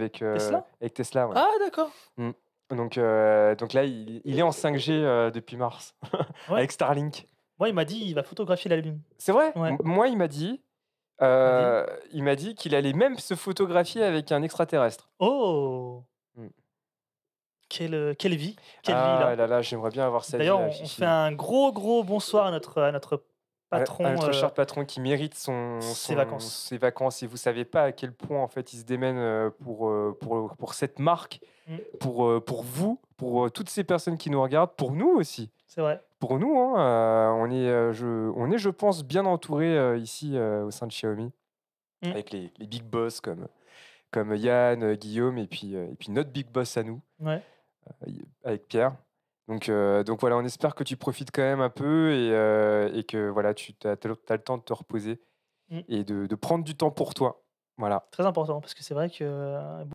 avec euh, Tesla, avec Tesla Ah, d'accord. Mm. Donc, euh, donc là, il, il, est en 5G euh, depuis mars, avec Starlink. Moi, il m'a dit il va photographier l'album. C'est vrai Moi, il m'a dit. il m'a dit qu'il allait même se photographier avec un extraterrestre. Oh mm. quelle, quelle vie Quelle ah là, là, j'aimerais bien avoir ça. D'ailleurs, on, fait un gros, gros bonsoir à notre, à notre un, euh, cher patron qui mérite son, ses, vacances. ses vacances. Et vous savez pas à quel point en fait il se démène euh, pour, euh, pour, pour cette marque, mm. pour, pour vous, pour toutes ces personnes qui nous regardent, pour nous aussi. C'est vrai. Pour nous, hein, on, est, je, on est, je pense, bien entouré ici au sein de Xiaomi, mm. avec les, les, big boss comme, comme Yann, Guillaume, et puis, et puis notre big boss à nous, avec Pierre. Euh, donc, voilà, on espère que tu profites quand même un peu et, euh, que voilà, tu as, le temps de te reposer mm. et de, de, prendre du temps pour toi. Voilà. Très important, parce que c'est vrai que euh,